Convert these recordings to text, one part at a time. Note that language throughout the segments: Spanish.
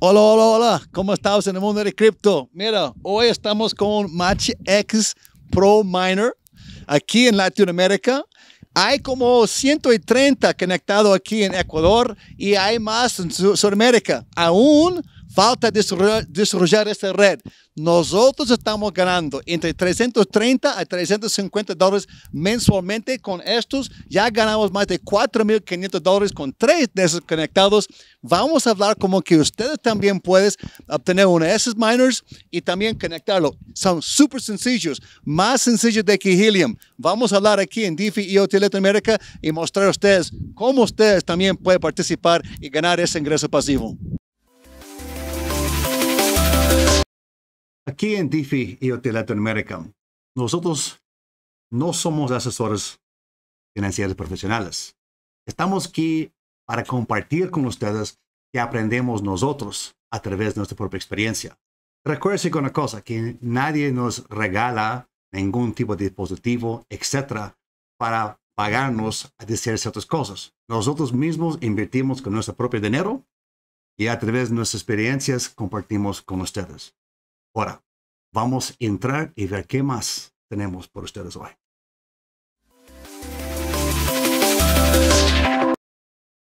Hola, hola, hola. ¿Cómo estamos en el mundo de cripto? Mira, hoy estamos con Match X Pro Miner aquí en Latinoamérica. Hay como 130 conectados aquí en Ecuador y hay más en Sudamérica. Aún Falta desarrollar esta red. Nosotros estamos ganando entre 330 a 350 dólares mensualmente con estos. Ya ganamos más de 4.500 dólares con tres de esos conectados. Vamos a hablar como que ustedes también puedes obtener uno de esos miners y también conectarlo. Son súper sencillos, más sencillos de que Helium. Vamos a hablar aquí en DeFi IoT Latinoamérica y mostrar a ustedes cómo ustedes también pueden participar y ganar ese ingreso pasivo. Aquí en DIFI y Hotel America, nosotros no somos asesores financieros profesionales. Estamos aquí para compartir con ustedes que aprendemos nosotros a través de nuestra propia experiencia. Recuerden una cosa, que nadie nos regala ningún tipo de dispositivo, etcétera, para pagarnos a decir ciertas cosas. Nosotros mismos invertimos con nuestro propio dinero y a través de nuestras experiencias compartimos con ustedes. Ahora, vamos a entrar y ver qué más tenemos por ustedes hoy.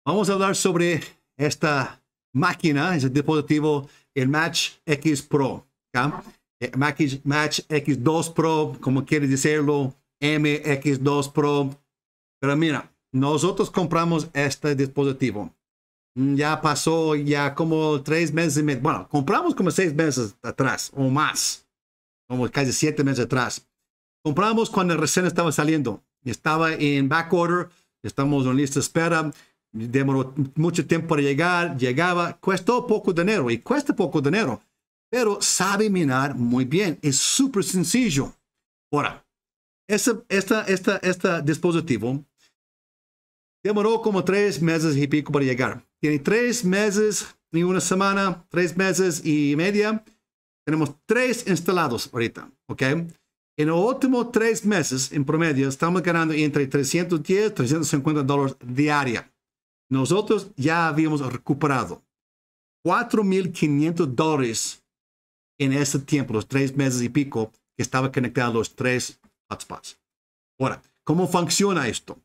Vamos a hablar sobre esta máquina, ese dispositivo, el Match X Pro. Eh, Match, X2 Pro, como quiere decirlo, MX2 Pro. Pero mira, nosotros compramos este dispositivo Mm, ya pasó ya como tres meses y medio. Bueno, compramos como seis meses atrás o más, como casi siete meses atrás. Compramos cuando el recién estaba saliendo. Estaba en back order estamos en lista de espera demoró mucho tiempo para llegar, llegaba, cuestó poco dinero y cuesta poco dinero, pero sabe minar muy bien, es súper sencillo. Ahora, este esta, dispositivo demoró como tres meses y pico para llegar, tiene tres meses ni una semana, tres meses y media. Tenemos tres instalados ahorita, ¿ok? En los últimos tres meses, en promedio, estamos ganando entre 310 y 350 dólares diaria. Nosotros ya habíamos recuperado 4.500 dólares en ese tiempo, los tres meses y pico, que estaba conectado a los tres hotspots. Ahora, ¿cómo funciona esto?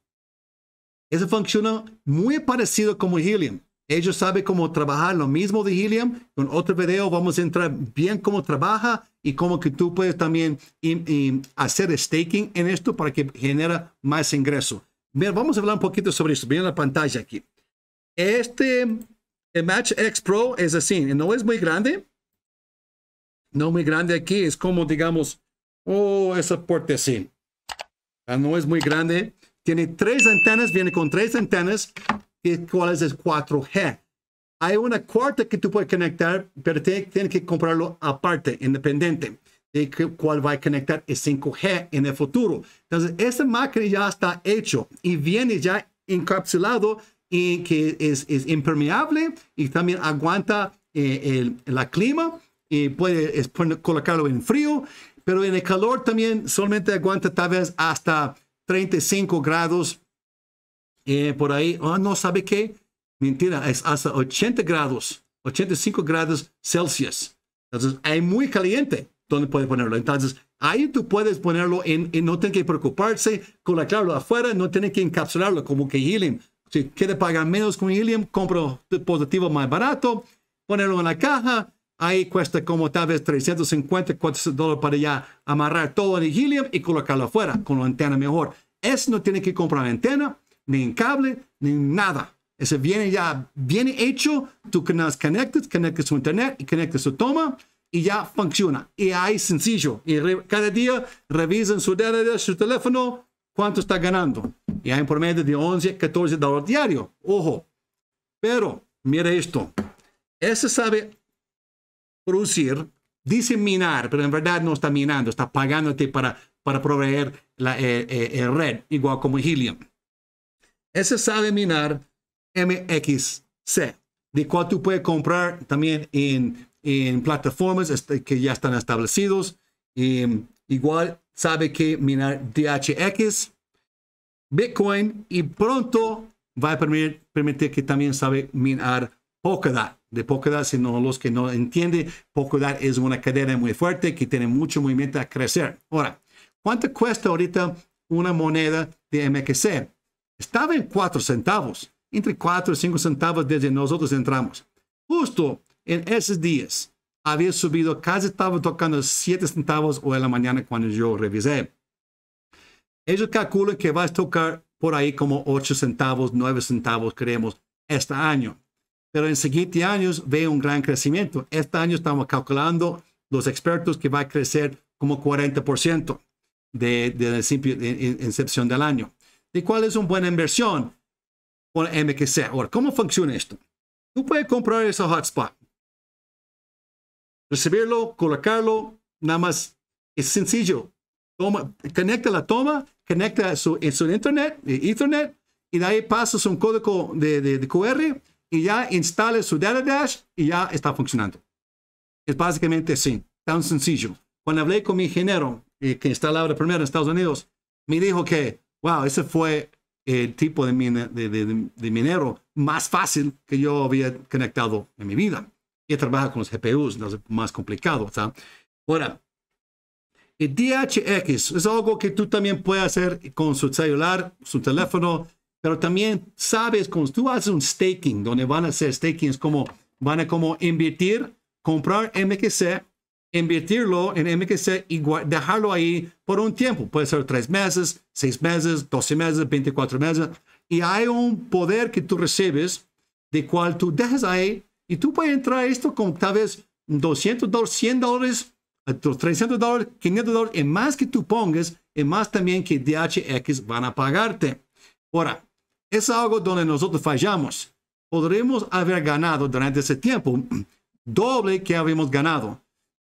Eso funciona muy parecido como Helium. Ellos saben cómo trabajar lo mismo de Helium. En otro video vamos a entrar bien cómo trabaja y cómo que tú puedes también hacer staking en esto para que genera más ingreso. vamos a hablar un poquito sobre esto. miren la pantalla aquí. Este Match X Pro es así. No es muy grande. No muy grande aquí. Es como, digamos, oh, puerta así. Ah, no es muy grande. Tiene tres antenas. Viene con tres antenas cuál es el 4G. Hay una cuarta que tú puedes conectar, pero tienes que comprarlo aparte, independiente de cuál va a conectar el 5G en el futuro. Entonces, esta máquina ya está hecho y viene ya encapsulado y que es, es impermeable y también aguanta eh, el, clima y puede colocarlo en frío, pero en el calor también solamente aguanta tal vez hasta 35 grados eh, por ahí, ah, no sabe qué, mentira, es hasta 80 grados, 85 grados Celsius. Entonces, hay muy caliente donde puede ponerlo. Entonces, ahí tú puedes ponerlo en, y no tiene que preocuparse, con la clave afuera, no tiene que encapsularlo como que helium. Si quiere pagar menos con helium, compro dispositivo más barato, ponerlo en la caja, ahí cuesta como tal vez 350, 400 dólares para ya amarrar todo en el helium y colocarlo afuera con la antena mejor. es no tiene que comprar antena, ni en cable, ni en nada. Ese viene ya, viene hecho, tú conectas, conectas su internet y conectas su toma y ya funciona. Y ahí sencillo. Y cada día revisan su, su teléfono, cuánto está ganando. Y hay promedio de 11, 14 dólares diario. Ojo. Pero, mira esto. Ese sabe producir, diseminar pero en verdad no está minando, está pagándote para, para proveer la eh, eh, red, igual como Helium. Ese sabe minar MXC, de cual tú puedes comprar también en, plataformas este, que ya están establecidos. Em, igual sabe que minar DHX, Bitcoin y pronto va a permitir, permitir que también sabe minar Polkadot. De si no los que no entienden, Polkadot es una cadena muy fuerte que tiene mucho movimiento a crecer. Ahora, ¿cuánto cuesta ahorita una moneda de MXC? Estaba en 4 centavos, entre 4 y 5 centavos desde nosotros entramos. Justo en esos días había subido, casi estaba tocando 7 centavos o en la mañana cuando yo revisé. Ellos calculan que va a tocar por ahí como 8 centavos, 9 centavos, creemos, este año. Pero en siguientes años ve un gran crecimiento. Este año estamos calculando los expertos que va a crecer como 40% de, de la incepción del año de cuál es una buena inversión con MQC. Ahora, ¿cómo funciona esto? Tú puedes comprar ese hotspot, recibirlo, colocarlo, nada más es sencillo. Toma, conecta la toma, conecta su, su internet, eh, Ethernet, y de ahí pasas un código de, de, QR y ya instales su Data Dash y ya está funcionando. Es básicamente así, tan sencillo. Cuando hablé con mi ingeniero, eh, que instalaba primero en Estados Unidos, me dijo que wow, ese fue el tipo de, minero más fácil que yo había conectado en mi vida. Y trabaja con los GPUs, no más complicado. Ahora, el DHX es algo que tú también puedes hacer con su celular, su teléfono, pero también sabes, cuando tú haces un staking, donde van a hacer staking, es como van a como invertir, comprar MXC invertirlo en MQC y dejarlo ahí por un tiempo. Puede ser tres meses, seis meses, doce meses, 24 meses. Y hay un poder que tú recibes de cual tú dejas ahí y tú puedes entrar a esto con tal vez 200 dólares, 100 dólares, 300 dólares, 500 dólares, en más que tú pongas, en más también que DHX van a pagarte. Ahora, es algo donde nosotros fallamos. Podremos haber ganado durante ese tiempo doble que habíamos ganado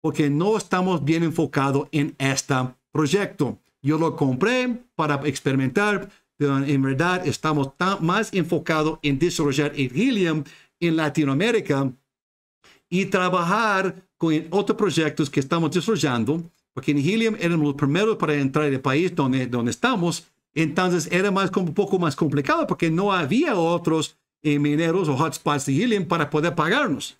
porque no estamos bien enfocados en este proyecto. Yo lo compré para experimentar, pero en verdad estamos más enfocados en desarrollar el helium en Latinoamérica y trabajar con otros proyectos que estamos desarrollando, porque en helium éramos los primeros para entrar al país donde, donde estamos, entonces era más, un poco más complicado porque no había otros eh, mineros o hotspots de helium para poder pagarnos.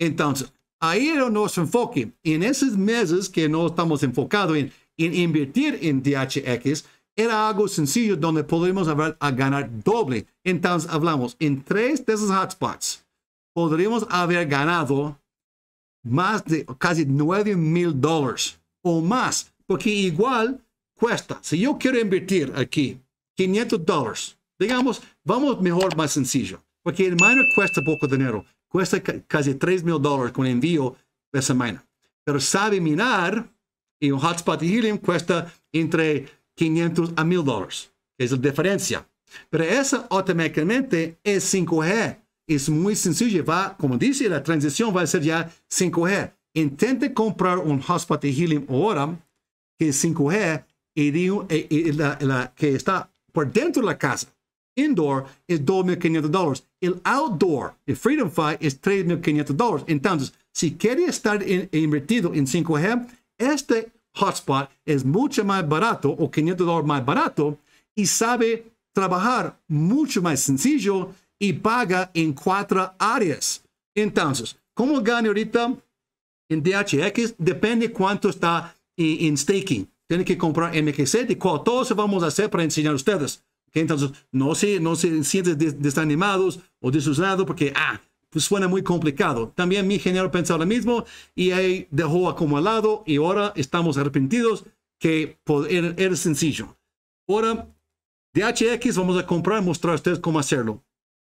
Entonces, Ahí era nuestro enfoque. En esos meses que no estamos enfocados en, invertir en DHX, era algo sencillo donde podríamos haber a ganar doble. Entonces hablamos, en tres de esos hotspots, podríamos haber ganado más de casi 9 mil dólares o más, porque igual cuesta. Si yo quiero invertir aquí 500 dólares, digamos, vamos mejor más sencillo, porque el miner cuesta poco dinero. Cuesta casi $3,000 mil dólares con envío de semana. Pero sabe minar y un hotspot de Helium cuesta entre 500 a 1000 dólares. Es la diferencia. Pero esa automáticamente es 5G. Es muy sencillo. Va, como dice, la transición va a ser ya 5G. Intente comprar un hotspot de Helium ahora que es 5G y, la, que está por dentro de la casa indoor es $2.500. El outdoor, el Freedom Fight, es $3.500. Entonces, si quiere estar invertido en 5G, este hotspot es mucho más barato o 500 más barato y sabe trabajar mucho más sencillo y paga en cuatro áreas. Entonces, ¿cómo gane ahorita en DHX? Depende cuánto está en, staking. Tiene que comprar MXC, de cual todos vamos a hacer para enseñar a ustedes. Entonces, no se, no se sienten desanimados o desusados porque, ah, pues suena muy complicado. También mi ingeniero pensaba lo mismo y ahí dejó acumulado y ahora estamos arrepentidos que era, sencillo. Ahora, de HX vamos a comprar, mostrar a ustedes cómo hacerlo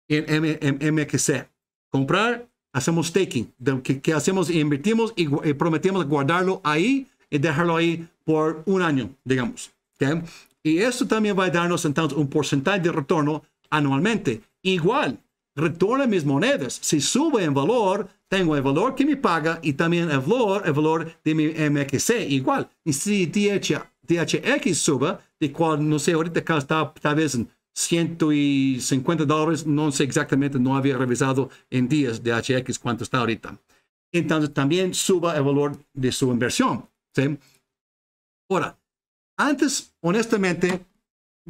en MXC. Comprar, hacemos staking, que, hacemos invertimos y, y, prometemos guardarlo ahí y dejarlo ahí por un año, digamos. ¿okay? Y esto también va a darnos entonces un porcentaje de retorno anualmente. Igual, retorno mis monedas. Si sube en valor, tengo el valor que me paga y también el valor, el valor de mi MXC igual. Y si DHX suba, de cual no sé, ahorita está tal vez en 150 dólares, no sé exactamente, no había revisado en días DHX cuánto está ahorita. Entonces también suba el valor de su inversión. Ahora, antes, honestamente,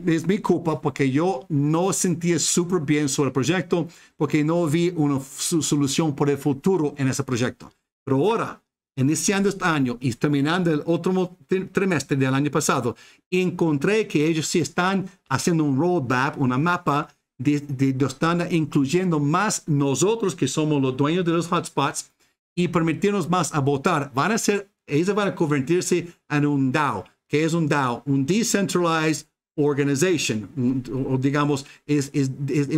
es mi culpa porque yo no sentía súper bien sobre el proyecto porque no vi una solución por el futuro en ese proyecto. Pero ahora, iniciando este año y terminando el otro trimestre del año pasado, encontré que ellos sí están haciendo un roadmap, una mapa, de, de, están incluyendo más nosotros que somos los dueños de los hotspots y permitirnos más a votar. Van a ser, ellos van a convertirse en un DAO que es un DAO, un Decentralized Organization, o digamos, es, es,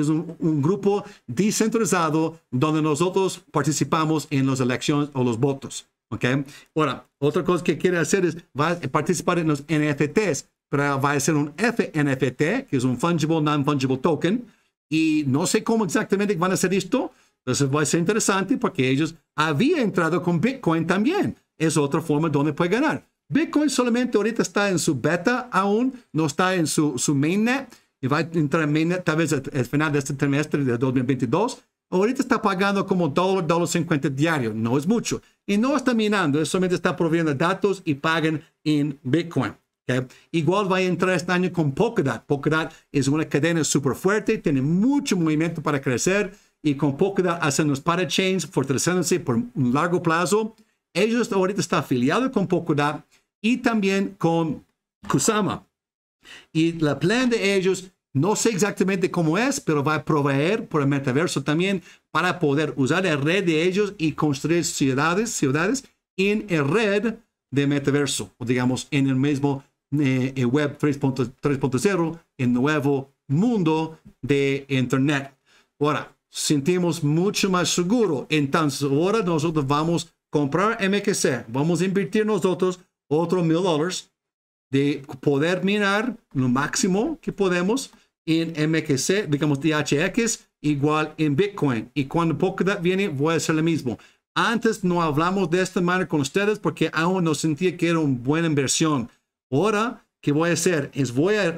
un, grupo descentralizado donde nosotros participamos en las elecciones o los votos. ¿okay? Ahora, otra cosa que quiere hacer es participar en los NFTs, pero va a ser un FNFT, que es un Fungible Non-Fungible Token, y no sé cómo exactamente van a hacer esto, entonces va a ser interesante porque ellos habían entrado con Bitcoin también. Es otra forma donde puede ganar. Bitcoin solamente ahorita está en su beta aún, no está en su, mainnet y va a entrar en mainnet tal vez al final de este trimestre de 2022. Ahorita está pagando como dólar, diario, no es mucho. Y no está minando, solamente está proviendo datos y pagan en Bitcoin. Igual va a entrar este año con Polkadot. Polkadot es una cadena súper fuerte, tiene mucho movimiento para crecer y con Polkadot hacen los parachains, fortaleciéndose por un largo plazo. Ellos ahorita están afiliados con Polkadot y también con Kusama. Y la plan de ellos, no sé exactamente cómo es, pero va a proveer por el metaverso también para poder usar la red de ellos y construir ciudades, ciudades en la red de metaverso, o digamos, en el mismo eh, eh, web 3.0, el nuevo mundo de Internet. Ahora, sentimos mucho más seguro. Entonces, ahora nosotros vamos a comprar MQC, vamos a invertir nosotros otro mil dólares de poder minar lo máximo que podemos en MXC, digamos DHX, igual en Bitcoin. Y cuando Polkadot viene, voy a hacer lo mismo. Antes no hablamos de esta manera con ustedes porque aún no sentía que era una buena inversión. Ahora, ¿qué voy a hacer? Es voy a,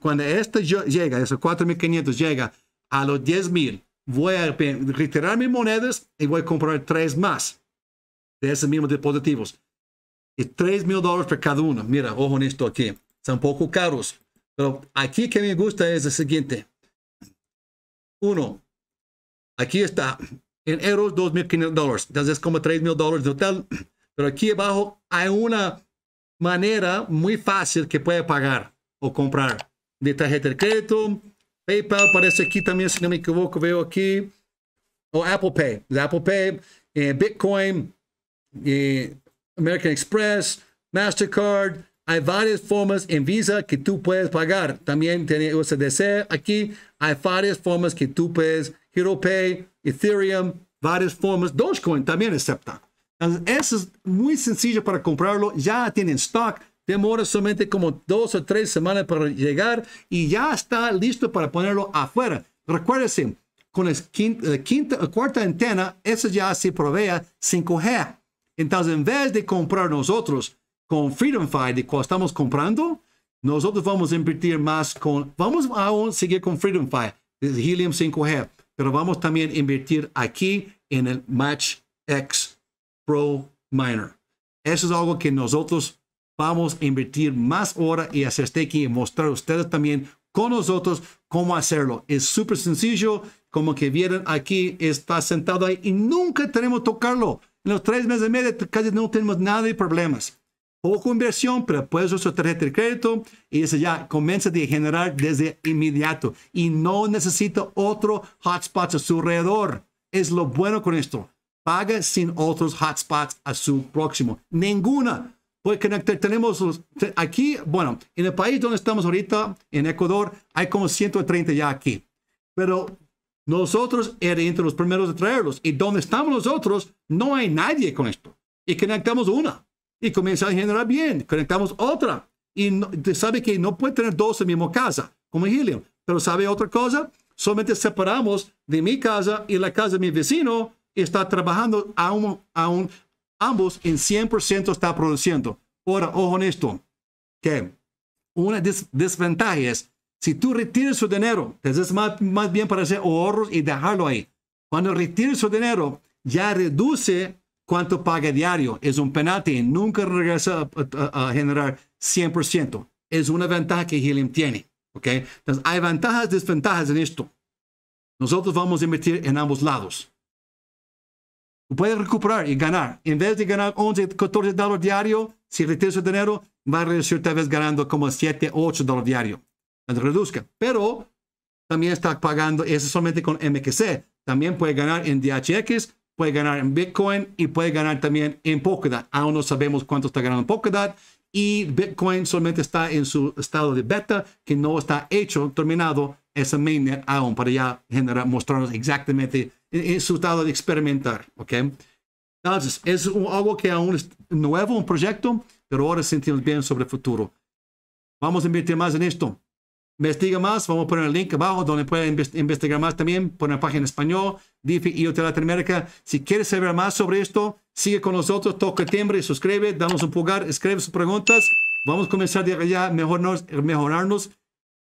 cuando este llega, esos 4.500 llega a los 10.000, voy a retirar mis monedas y voy a comprar tres más de esos mismos dispositivos y 3 mil dólares por cada uno. Mira, ojo en esto aquí. Son poco caros. Pero aquí que me gusta es el siguiente. Uno, aquí está. En euros, 2.500 dólares. Entonces es como tres mil dólares de hotel. Pero aquí abajo hay una manera muy fácil que puede pagar o comprar. De tarjeta de crédito, PayPal, parece aquí también, si no me equivoco, veo aquí. O Apple Pay. Apple Pay, eh, Bitcoin, Y... Eh, American Express, Mastercard, hay varias formas en Visa que tú puedes pagar. También tiene USDC aquí. Hay varias formas que tú puedes. HeroPay, Ethereum, varias formas. Dogecoin también acepta. Entonces, eso es muy sencillo para comprarlo. Ya tienen stock. Demora solamente como dos o tres semanas para llegar y ya está listo para ponerlo afuera. Recuérdense, con la quinta, cuarta antena, eso ya se provee 5G. Entonces, en vez de comprar nosotros con Freedom Fire, de cual estamos comprando, nosotros vamos a invertir más con, vamos a seguir con Freedom de Helium 5G, pero vamos también a invertir aquí en el Match X Pro Miner. Eso es algo que nosotros vamos a invertir más hora y hacer aquí y mostrar a ustedes también con nosotros cómo hacerlo. Es súper sencillo, como que vieron aquí, está sentado ahí y nunca tenemos que tocarlo. En los tres meses y medio casi no tenemos nada de problemas. Poco inversión, pero puedes usar tarjeta de crédito y eso ya comienza a generar desde inmediato. Y no necesita otro hotspot a su alrededor. Es lo bueno con esto. Paga sin otros hotspots a su próximo. Ninguna. porque Tenemos aquí, bueno, en el país donde estamos ahorita, en Ecuador, hay como 130 ya aquí. Pero nosotros era entre los primeros de traerlos. Y donde estamos nosotros, no hay nadie con esto. Y conectamos una. Y comienza a generar bien. Conectamos otra. Y sabe que no puede tener dos en la casa, como Helium. Pero sabe otra cosa. Solamente separamos de mi casa y la casa de mi vecino. está trabajando aún, aún ambos en 100% está produciendo. Ahora, ojo en esto. Que una desventaja es si tú retires su dinero, entonces es más, más bien para hacer ahorros y dejarlo ahí. Cuando retires su dinero, ya reduce cuánto paga diario. Es un penalti. Nunca regresa a, generar 100%. Es una ventaja que Helium tiene. ¿ok? Entonces, hay ventajas, desventajas en esto. Nosotros vamos a invertir en ambos lados. Tú puedes recuperar y ganar. En vez de ganar 11, 14 dólares diario, si retiras su dinero, va a reducir tal vez ganando como 7, 8 dólares diario reduzca. Pero también está pagando, eso solamente con MQC. También puede ganar en DHX, puede ganar en Bitcoin y puede ganar también en Polkadot. Aún no sabemos cuánto está ganando en Polkadot y Bitcoin solamente está en su estado de beta, que no está hecho, terminado esa mainnet aún para ya generar, mostrarnos exactamente en, eh, eh, su estado de experimentar. ¿ok? Entonces, es algo que aún es nuevo, un proyecto, pero ahora sentimos bien sobre el futuro. Vamos a invertir más en esto investiga más. Vamos a poner el link abajo donde pueden investigar más también por la página en español, DIFI y Hotel Latinoamérica. Si quieres saber más sobre esto, sigue con nosotros, toca el timbre, suscribe, damos un pulgar, escribe sus preguntas. Vamos a comenzar de allá, mejorarnos, mejorarnos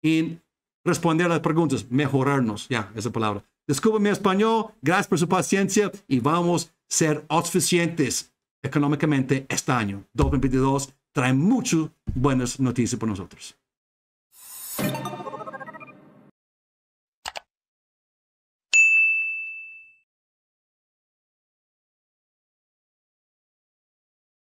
y responder a las preguntas, mejorarnos, ya, esa palabra. Descubre mi español, gracias por su paciencia y vamos a ser autosuficientes económicamente este año. 2022 trae muchas buenas noticias para nosotros.